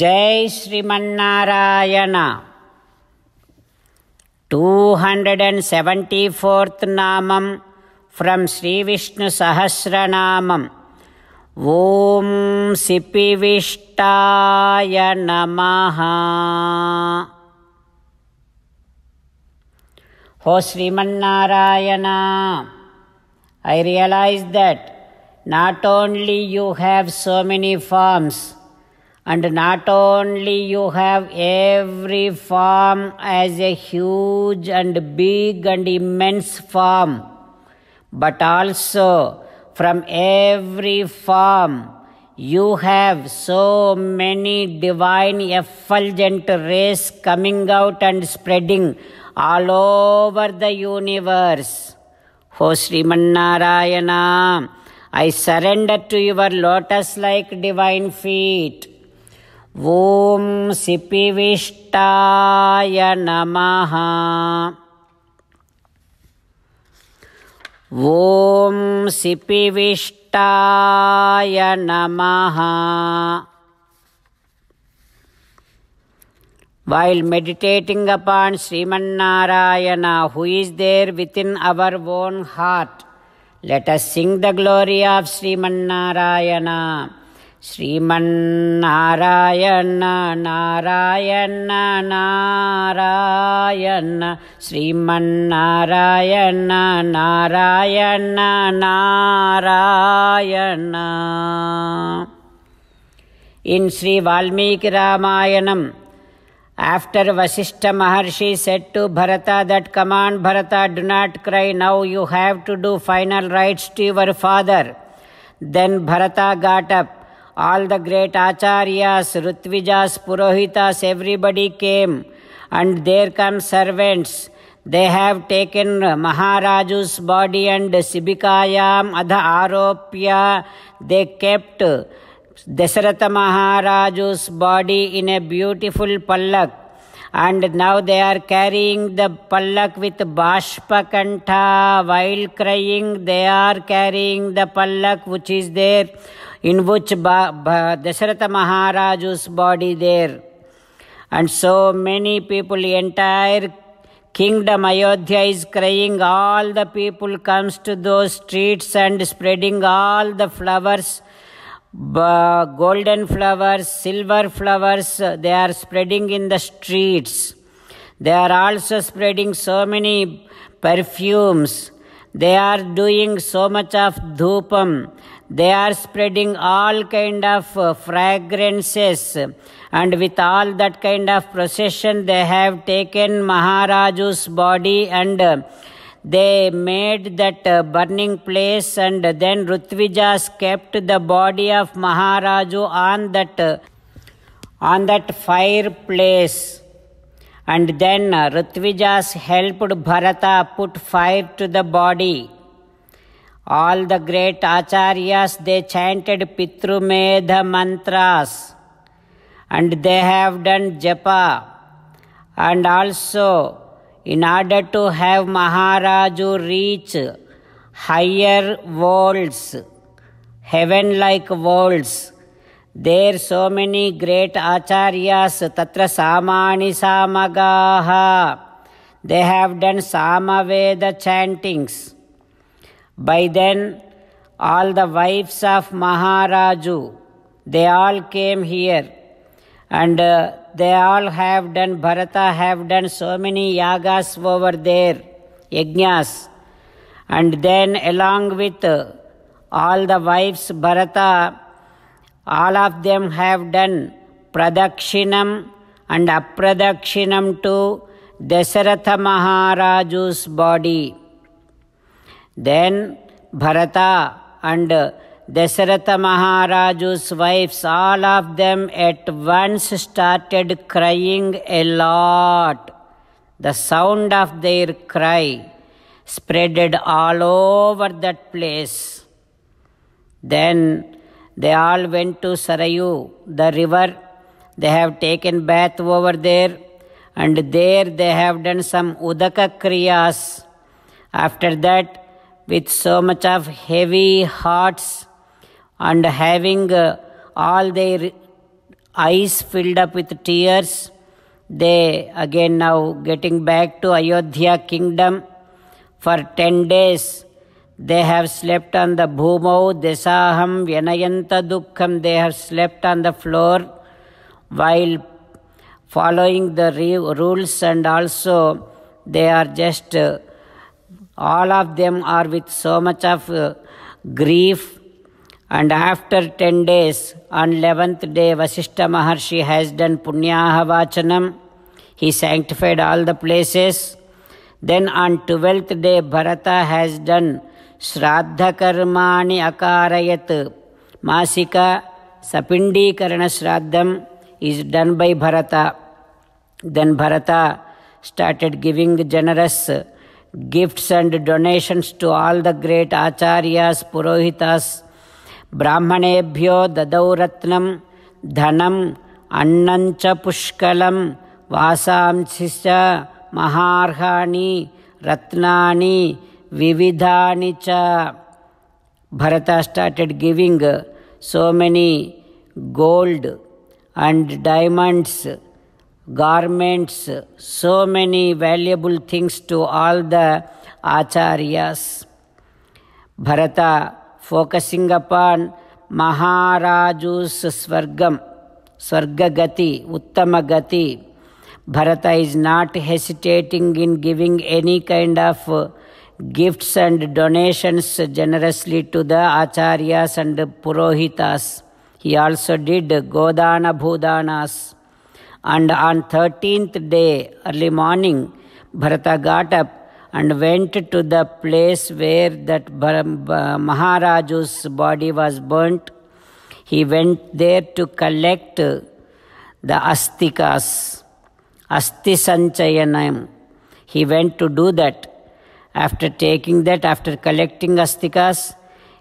Jai Srimannarayana two hundred and seventy fourth ನಾಮಂ from Shri Vishnu Sahasranamam Om ಸಿಪಿವಿಷ್ಟಾಯ ನಮಃ ಹೋ Srimannarayana I realise that not only you have so many forms and not only you have every form as a huge and big and immense form, but also from every form you have so many divine effulgent rays coming out and spreading all over the universe. O oh, Srimannarayana, I surrender to your lotus-like divine feet. ॐ सिपिविष्टाय नमः ॐ सिपिविष्टाय नमः While meditating upon Sriman Narayana, who is there within our own heart, let us sing the glory of Sriman Narayana. Sri Sriman Narayana Narayan Narayan Sriman Narayana Narayan Narayan In Sri Valmiki Ramayanam, after Vasishtha Maharshi said to Bharata that, Come on, Bharata, do not cry. Now you have to do final rites to your father. Then Bharata got up all the great acharyas, Rutvijas, Purohitas, everybody came, and there come servants. They have taken Maharaju's body and Sibikayam Adha Aropya. They kept Dasaratha Maharaju's body in a beautiful pallak. And now they are carrying the pallak with Bashpakanta. While crying, they are carrying the pallak which is there in which ba- ba- Dasharatha body there. And so many people, entire kingdom Ayodhya is crying, all the people comes to those streets and spreading all the flowers, ba- golden flowers, silver flowers, they are spreading in the streets. They are also spreading so many perfumes they are doing so much of dhupam. They are spreading all kind of uh, fragrances. And with all that kind of procession, they have taken Maharaju's body and uh, they made that uh, burning place and then Rutvijas kept the body of Maharaju on that, on that fireplace. And then uh, Ritvija's helped Bharata put fire to the body. All the great acharyas, they chanted Pitrumedha mantras. And they have done japa. And also, in order to have Maharaju reach higher worlds, heaven-like worlds, there so many great acharyas, tatra samani samagaha. They have done Samaveda chantings. By then, all the wives of Maharaju, they all came here. And uh, they all have done, Bharata have done so many yagas over there, yajnas. And then along with uh, all the wives, Bharata, all of them have done Pradakshinam and Apradakshinam to Dasaratha Maharaju's body. Then Bharata and Dasaratha Maharaju's wives, all of them at once started crying a lot. The sound of their cry spreaded all over that place. Then they all went to Sarayu, the river. They have taken bath over there, and there they have done some Udaka Kriyas. After that, with so much of heavy hearts and having uh, all their eyes filled up with tears, they again now getting back to Ayodhya kingdom for 10 days they have slept on the bhumau, desaham, vyanayanta dukkham. They have slept on the floor while following the rules and also they are just, uh, all of them are with so much of uh, grief. And after 10 days, on 11th day, Vasishta Maharshi has done Punyaha He sanctified all the places. Then on 12th day, Bharata has done श्राद्धकर्माणि अकारयत् मासिक sapindikaranasraddham is done by bharata then bharata started giving generous gifts and donations to all the great acharyas purohitas ब्राह्मणेभ्यो ददौ रत्नं धनम् अन्नञ्च पुष्कलं वासांसि च महार्हाणि रत्नानि Vividha cha. Bharata started giving so many gold and diamonds, garments, so many valuable things to all the acharyas. Bharata focusing upon Maharaju's Swargam, Swargagati, Uttamagati. Bharata is not hesitating in giving any kind of gifts and donations generously to the acharyas and purohitas. He also did Godana Bhudanas. And on 13th day, early morning, Bharata got up and went to the place where that Maharaja's body was burnt. He went there to collect the astikas, asti sanchayanam. He went to do that. After taking that, after collecting astikas,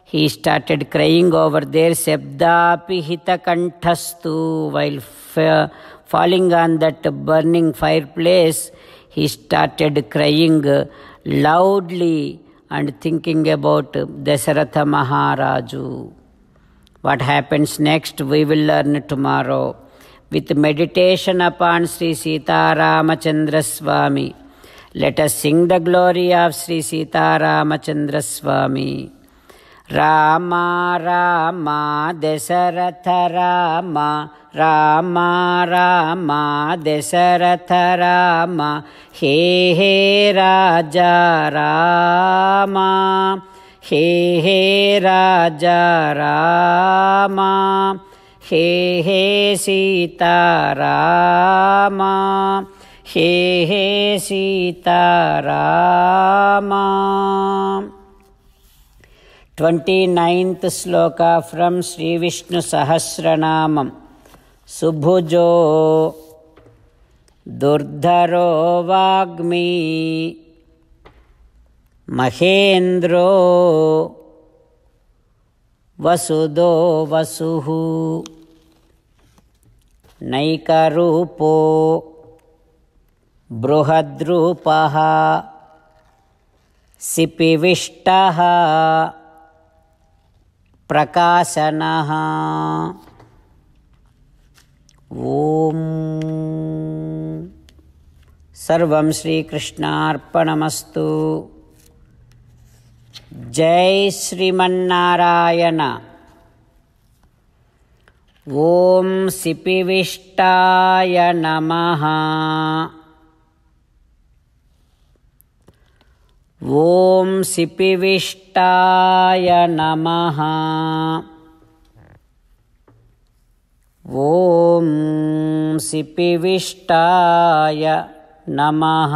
he started crying over there, Sebdapi kantastu. while falling on that burning fireplace, he started crying loudly and thinking about Dasaratha Maharaju. What happens next, we will learn tomorrow. With meditation upon Sri Sita Ramachandra Swami. Let us sing the glory of Sri Sita Ramachandra Swami. Rama Rama Desaratha Rama Rama Rama Desaratha Rama He He Raja Rama He He Raja Rama He He Sita Rama हे हे Sitarama shloka from Shri Vishnu Sahasranama सुभुजो दुर्धरो वाग्मी महेन्द्रो वसुदो वसुः नैकरूपो बृहद्रूपः सिपिविष्टः प्रकाशनः ॐ सर्वं श्रीकृष्णार्पणमस्तु जय श्रीमन्नारायण ॐ सिपिविष्टाय नमः ॐ सिपिविष्टाय नमः ॐ सिपिविष्टाय नमः